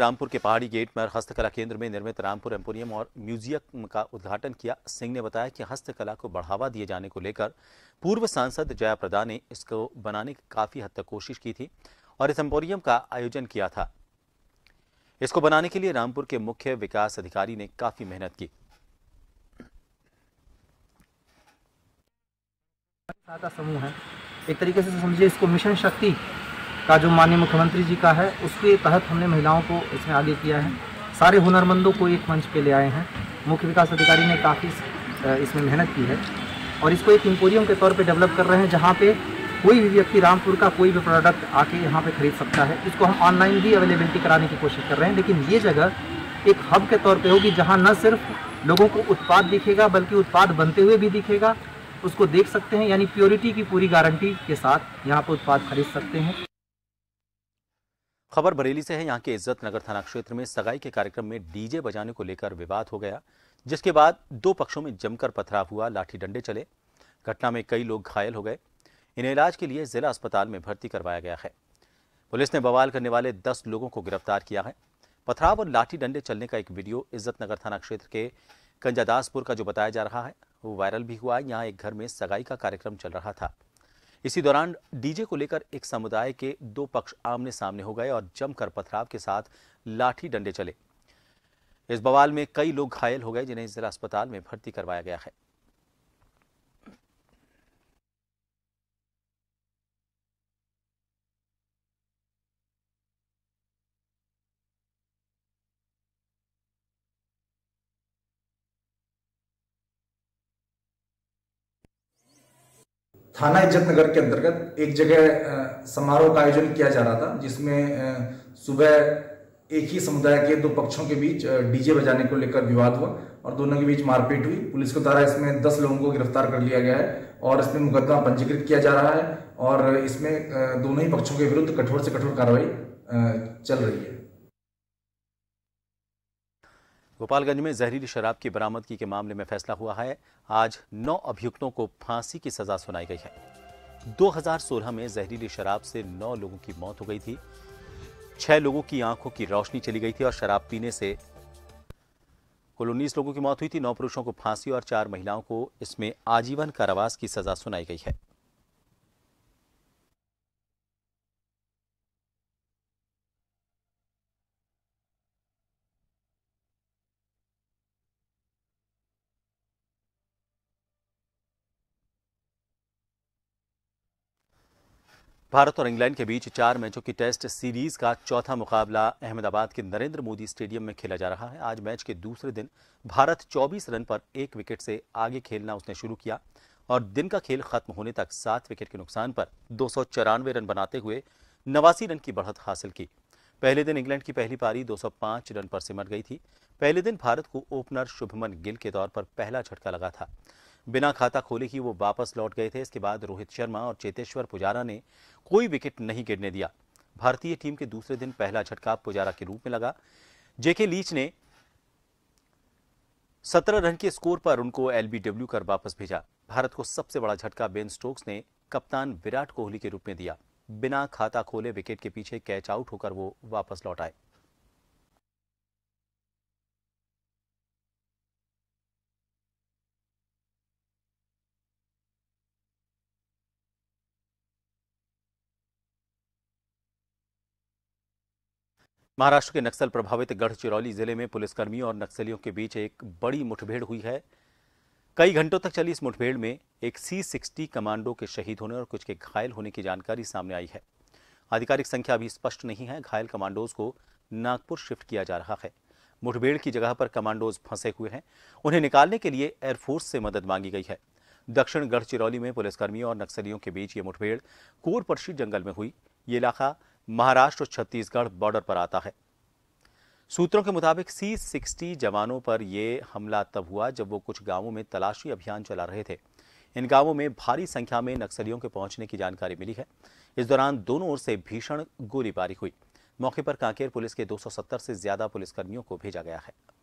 रामपुर के पहाड़ी गेट में हस्तकला केंद्र में निर्मित रामपुर एम्पोरियम और म्यूजियम का उद्घाटन किया सिंह ने बताया कि हस्तकला को बढ़ावा दिए जाने को लेकर पूर्व सांसद जया प्रदा ने इसको बनाने की काफ़ी हद तक कोशिश की थी और इस एम्पोरियम का आयोजन किया था इसको बनाने के लिए रामपुर के मुख्य विकास अधिकारी ने काफ़ी मेहनत की समूह है एक तरीके से समझिए इसको मिशन शक्ति का जो माननीय मुख्यमंत्री जी का है उसके तहत हमने महिलाओं को इसमें आगे किया है सारे हुनरमंदों को एक मंच पे ले आए हैं मुख्य विकास अधिकारी ने काफ़ी इसमें मेहनत की है और इसको एक एम्पोरियम के तौर पे डेवलप कर रहे हैं जहाँ पे कोई भी व्यक्ति रामपुर का कोई भी प्रोडक्ट आके यहाँ पे खरीद सकता है इसको हम ऑनलाइन भी अवेलेबिलिटी कराने की कोशिश कर रहे हैं लेकिन ये जगह एक हब के तौर पर होगी जहाँ न सिर्फ लोगों को उत्पाद दिखेगा बल्कि उत्पाद बनते हुए भी दिखेगा उसको देख सकते हैं यानी प्योरिटी की पूरी गारंटी के साथ यहाँ पर उत्पाद खरीद सकते हैं खबर बरेली से है यहाँ के इज्जत नगर थाना क्षेत्र में सगाई के कार्यक्रम में डीजे बजाने को लेकर विवाद हो गया जिसके बाद दो पक्षों में जमकर पथराव हुआ लाठी डंडे चले घटना में कई लोग घायल हो गए इन्हें इलाज के लिए जिला अस्पताल में भर्ती करवाया गया है पुलिस ने बवाल करने वाले दस लोगों को गिरफ्तार किया है पथराव और लाठी डंडे चलने का एक वीडियो इज्जत नगर थाना क्षेत्र के कंजादासपुर का जो बताया जा रहा है वो वायरल भी हुआ यहाँ एक घर में सगाई का कार्यक्रम चल रहा था इसी दौरान डीजे को लेकर एक समुदाय के दो पक्ष आमने सामने हो गए और जमकर पथराव के साथ लाठी डंडे चले इस बवाल में कई लोग घायल हो गए जिन्हें जिला अस्पताल में भर्ती करवाया गया है थाना इज्जत नगर के अंतर्गत एक जगह समारोह का आयोजन किया जा रहा था जिसमें सुबह एक ही समुदाय के दो पक्षों के बीच डीजे बजाने को लेकर विवाद हुआ और दोनों के बीच मारपीट हुई पुलिस के द्वारा इसमें दस लोगों को गिरफ्तार कर लिया गया है और इसमें मुकदमा पंजीकृत किया जा रहा है और इसमें दोनों ही पक्षों के विरुद्ध कठोर से कठोर कार्रवाई चल रही है गोपालगंज में जहरीली शराब की बरामदगी के मामले में फैसला हुआ है आज नौ अभियुक्तों को फांसी की सजा सुनाई गई है 2016 में जहरीली शराब से नौ लोगों की मौत हो गई थी छह लोगों की आंखों की रोशनी चली गई थी और शराब पीने से कुल उन्नीस लोगों की मौत हुई थी नौ पुरुषों को फांसी और चार महिलाओं को इसमें आजीवन कारावास की सजा सुनाई गई है भारत और इंग्लैंड के बीच चार मैचों की टेस्ट सीरीज का चौथा मुकाबला अहमदाबाद के नरेंद्र मोदी स्टेडियम में खेला जा रहा है आज मैच के दूसरे दिन भारत 24 रन पर एक विकेट से आगे खेलना उसने शुरू किया और दिन का खेल खत्म होने तक सात विकेट के नुकसान पर दो रन बनाते हुए नवासी रन की बढ़त हासिल की पहले दिन इंग्लैंड की पहली पारी 205 रन पर सिमट गई थी पहले दिन भारत को ओपनर शुभमन गिल के तौर पर पहला झटका लगा था बिना खाता खोले ही वो वापस लौट गए थे इसके बाद रोहित शर्मा और चेतेश्वर पुजारा ने कोई विकेट नहीं गिरने दिया भारतीय टीम के दूसरे दिन पहला झटका पुजारा के रूप में लगा जेके लीच ने सत्रह रन के स्कोर पर उनको एलबीडब्ल्यू कर वापस भेजा भारत को सबसे बड़ा झटका बेन स्टोक्स ने कप्तान विराट कोहली के रूप में दिया बिना खाता खोले विकेट के पीछे कैच आउट होकर वो वापस लौट आए महाराष्ट्र के नक्सल प्रभावित गढ़चिरौली जिले में पुलिसकर्मियों और नक्सलियों के बीच एक बड़ी मुठभेड़ हुई है कई घंटों तक चली इस मुठभेड़ में एक सी सिक्सटी कमांडो के शहीद होने और कुछ के घायल होने की जानकारी सामने आई है आधिकारिक संख्या अभी स्पष्ट नहीं है घायल कमांडोज को नागपुर शिफ्ट किया जा रहा है मुठभेड़ की जगह पर कमांडोज फंसे हुए हैं उन्हें निकालने के लिए एयरफोर्स से मदद मांगी गई है दक्षिण गढ़चिरौली में पुलिसकर्मियों और नक्सलियों के बीच ये मुठभेड़ कोरपर्शी जंगल में हुई ये इलाका महाराष्ट्र और छत्तीसगढ़ बॉर्डर पर आता है सूत्रों के मुताबिक सी सिक्सटी जवानों पर यह हमला तब हुआ जब वो कुछ गांवों में तलाशी अभियान चला रहे थे इन गांवों में भारी संख्या में नक्सलियों के पहुंचने की जानकारी मिली है इस दौरान दोनों ओर से भीषण गोलीबारी हुई मौके पर कांकेर पुलिस के 270 से ज्यादा पुलिसकर्मियों को भेजा गया है